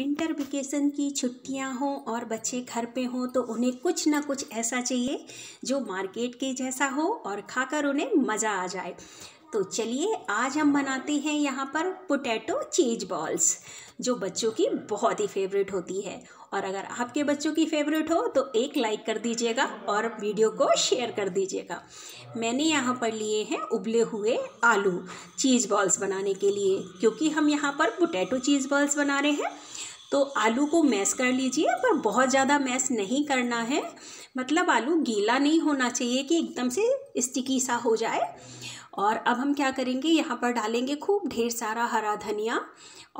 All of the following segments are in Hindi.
विंटर वेकेशन की छुट्टियां हों और बच्चे घर पे हों तो उन्हें कुछ ना कुछ ऐसा चाहिए जो मार्केट के जैसा हो और खाकर उन्हें मज़ा आ जाए तो चलिए आज हम बनाते हैं यहाँ पर पोटैटो चीज बॉल्स जो बच्चों की बहुत ही फेवरेट होती है और अगर आपके बच्चों की फेवरेट हो तो एक लाइक कर दीजिएगा और वीडियो को शेयर कर दीजिएगा मैंने यहाँ पर लिए हैं उबले हुए आलू चीज़ बॉल्स बनाने के लिए क्योंकि हम यहाँ पर पोटैटो चीज़ बॉल्स बना रहे हैं तो आलू को मैश कर लीजिए पर बहुत ज़्यादा मैश नहीं करना है मतलब आलू गीला नहीं होना चाहिए कि एकदम से स्टिकी सा हो जाए और अब हम क्या करेंगे यहाँ पर डालेंगे खूब ढेर सारा हरा धनिया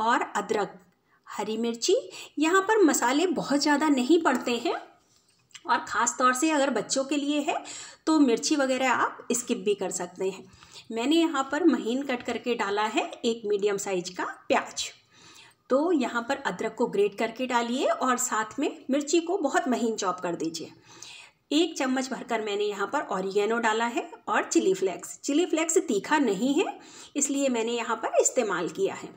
और अदरक हरी मिर्ची यहाँ पर मसाले बहुत ज़्यादा नहीं पड़ते हैं और ख़ास तौर से अगर बच्चों के लिए है तो मिर्ची वगैरह आप स्किप भी कर सकते हैं मैंने यहाँ पर महीन कट करके डाला है एक मीडियम साइज का प्याज तो यहाँ पर अदरक को ग्रेट करके डालिए और साथ में मिर्ची को बहुत महीन चॉप कर दीजिए एक चम्मच भरकर मैंने यहाँ पर ऑरिगेनो डाला है और चिली फ्लेक्स चिली फ्लेक्स तीखा नहीं है इसलिए मैंने यहाँ पर इस्तेमाल किया है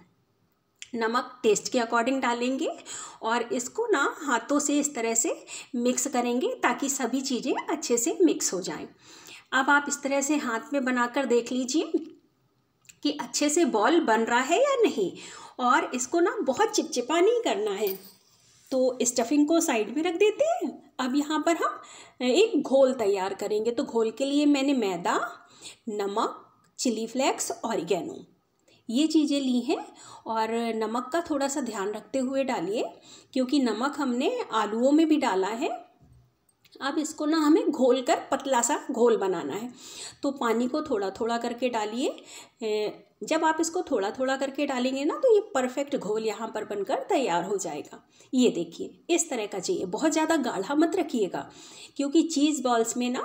नमक टेस्ट के अकॉर्डिंग डालेंगे और इसको ना हाथों से इस तरह से मिक्स करेंगे ताकि सभी चीज़ें अच्छे से मिक्स हो जाएं अब आप इस तरह से हाथ में बनाकर देख लीजिए कि अच्छे से बॉल बन रहा है या नहीं और इसको ना बहुत चिपचिपा नहीं करना है तो स्टफिंग को साइड में रख देते हैं अब यहाँ पर हम एक घोल तैयार करेंगे तो घोल के लिए मैंने मैदा नमक चिली फ्लेक्स ऑरिगेनो ये चीज़ें ली हैं और नमक का थोड़ा सा ध्यान रखते हुए डालिए क्योंकि नमक हमने आलूओं में भी डाला है अब इसको ना हमें घोल कर पतला सा घोल बनाना है तो पानी को थोड़ा थोड़ा करके डालिए जब आप इसको थोड़ा थोड़ा करके डालेंगे ना तो ये परफेक्ट घोल यहाँ पर बनकर तैयार हो जाएगा ये देखिए इस तरह का चाहिए बहुत ज़्यादा गाढ़ा मत रखिएगा क्योंकि चीज़ बॉल्स में ना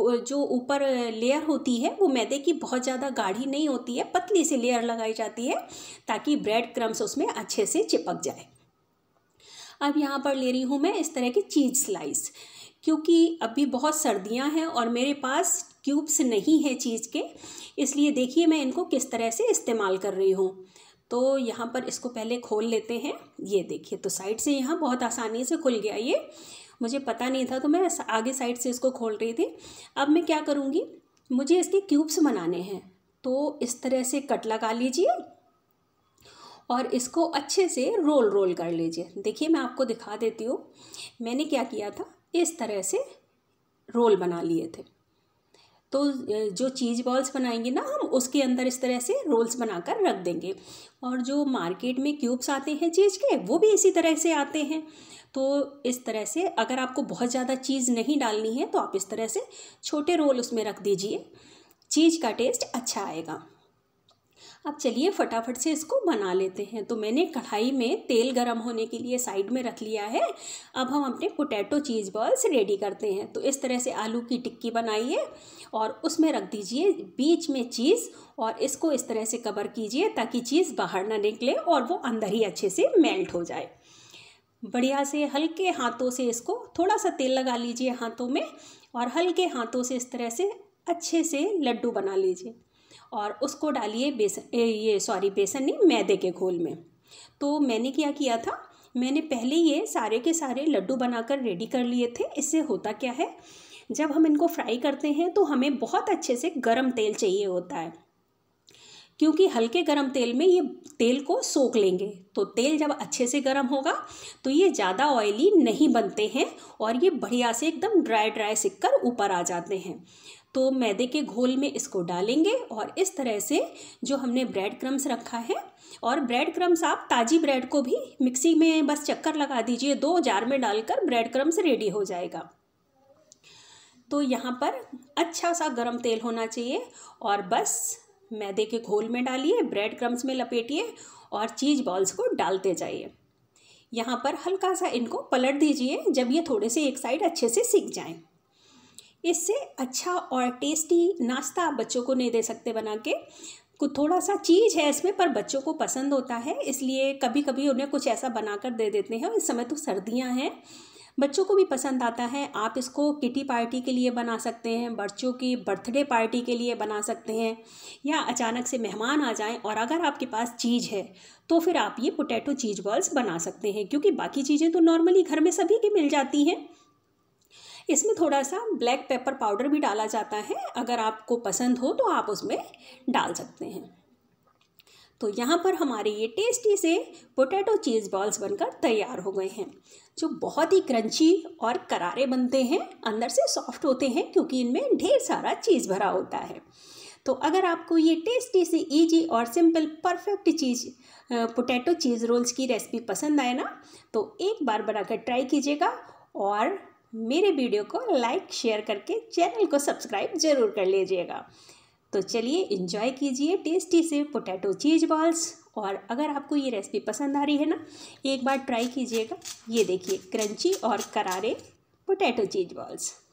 जो ऊपर लेयर होती है वो मैदे की बहुत ज़्यादा गाढ़ी नहीं होती है पतली सी लेयर लगाई जाती है ताकि ब्रेड क्रम्स उसमें अच्छे से चिपक जाए अब यहाँ पर ले रही हूँ मैं इस तरह की चीज़ स्लाइस क्योंकि अभी बहुत सर्दियां हैं और मेरे पास क्यूब्स नहीं है चीज़ के इसलिए देखिए मैं इनको किस तरह से इस्तेमाल कर रही हूँ तो यहाँ पर इसको पहले खोल लेते हैं ये देखिए तो साइड से यहाँ बहुत आसानी से खुल गया ये मुझे पता नहीं था तो मैं आगे साइड से इसको खोल रही थी अब मैं क्या करूँगी मुझे इसके क्यूब्स बनाने हैं तो इस तरह से कट लगा लीजिए और इसको अच्छे से रोल रोल कर लीजिए देखिए मैं आपको दिखा देती हूँ मैंने क्या किया था इस तरह से रोल बना लिए थे तो जो चीज़ बॉल्स बनाएंगे ना हम उसके अंदर इस तरह से रोल्स बनाकर रख देंगे और जो मार्केट में क्यूब्स आते हैं चीज़ के वो भी इसी तरह से आते हैं तो इस तरह से अगर आपको बहुत ज़्यादा चीज़ नहीं डालनी है तो आप इस तरह से छोटे रोल उसमें रख दीजिए चीज़ का टेस्ट अच्छा आएगा अब चलिए फटाफट से इसको बना लेते हैं तो मैंने कढ़ाई में तेल गरम होने के लिए साइड में रख लिया है अब हम अपने पोटैटो चीज़ बॉल्स रेडी करते हैं तो इस तरह से आलू की टिक्की बनाइए और उसमें रख दीजिए बीच में चीज़ और इसको इस तरह से कवर कीजिए ताकि चीज़ बाहर ना निकले और वो अंदर ही अच्छे से मेल्ट हो जाए बढ़िया से हल्के हाथों से इसको थोड़ा सा तेल लगा लीजिए हाथों में और हल्के हाथों से इस तरह से अच्छे से लड्डू बना लीजिए और उसको डालिए बेसन ये सॉरी बेसन नहीं मैदे के घोल में तो मैंने क्या किया था मैंने पहले ये सारे के सारे लड्डू बनाकर रेडी कर लिए थे इससे होता क्या है जब हम इनको फ्राई करते हैं तो हमें बहुत अच्छे से गर्म तेल चाहिए होता है क्योंकि हल्के गर्म तेल में ये तेल को सोख लेंगे तो तेल जब अच्छे से गर्म होगा तो ये ज़्यादा ऑयली नहीं बनते हैं और ये बढ़िया से एकदम ड्राई ड्राई सिक कर ऊपर आ जाते हैं तो मैदे के घोल में इसको डालेंगे और इस तरह से जो हमने ब्रेड क्रम्स रखा है और ब्रेड क्रम्स आप ताज़ी ब्रेड को भी मिक्सी में बस चक्कर लगा दीजिए दो जार में डालकर ब्रेड क्रम्स रेडी हो जाएगा तो यहाँ पर अच्छा सा गरम तेल होना चाहिए और बस मैदे के घोल में डालिए ब्रेड क्रम्स में लपेटिए और चीज़ बॉल्स को डालते जाइए यहाँ पर हल्का सा इनको पलट दीजिए जब ये थोड़े से एक साइड अच्छे से सीख जाएं इससे अच्छा और टेस्टी नाश्ता आप बच्चों को नहीं दे सकते बना के कुछ थोड़ा सा चीज़ है इसमें पर बच्चों को पसंद होता है इसलिए कभी कभी उन्हें कुछ ऐसा बनाकर दे देते हैं और इस समय तो सर्दियां हैं बच्चों को भी पसंद आता है आप इसको किटी पार्टी के लिए बना सकते हैं बच्चों की बर्थडे पार्टी के लिए बना सकते हैं या अचानक से मेहमान आ जाएं और अगर आपके पास चीज़ है तो फिर आप ये पोटैटो चीज़ बॉल्स बना सकते हैं क्योंकि बाकी चीज़ें तो नॉर्मली घर में सभी की मिल जाती हैं इसमें थोड़ा सा ब्लैक पेपर पाउडर भी डाला जाता है अगर आपको पसंद हो तो आप उसमें डाल सकते हैं तो यहाँ पर हमारे ये टेस्टी से पोटैटो चीज़ बॉल्स बनकर तैयार हो गए हैं जो बहुत ही क्रंची और करारे बनते हैं अंदर से सॉफ्ट होते हैं क्योंकि इनमें ढेर सारा चीज़ भरा होता है तो अगर आपको ये टेस्टी से इजी और simple perfect cheese potato cheese rolls की रेसिपी पसंद आए ना तो एक बार बनाकर ट्राई कीजिएगा और मेरे वीडियो को लाइक शेयर करके चैनल को सब्सक्राइब जरूर कर लीजिएगा तो चलिए इन्जॉय कीजिए टेस्टी से पोटैटो चीज बॉल्स और अगर आपको ये रेसिपी पसंद आ रही है ना एक बार ट्राई कीजिएगा ये देखिए क्रंची और करारे पोटैटो चीज बॉल्स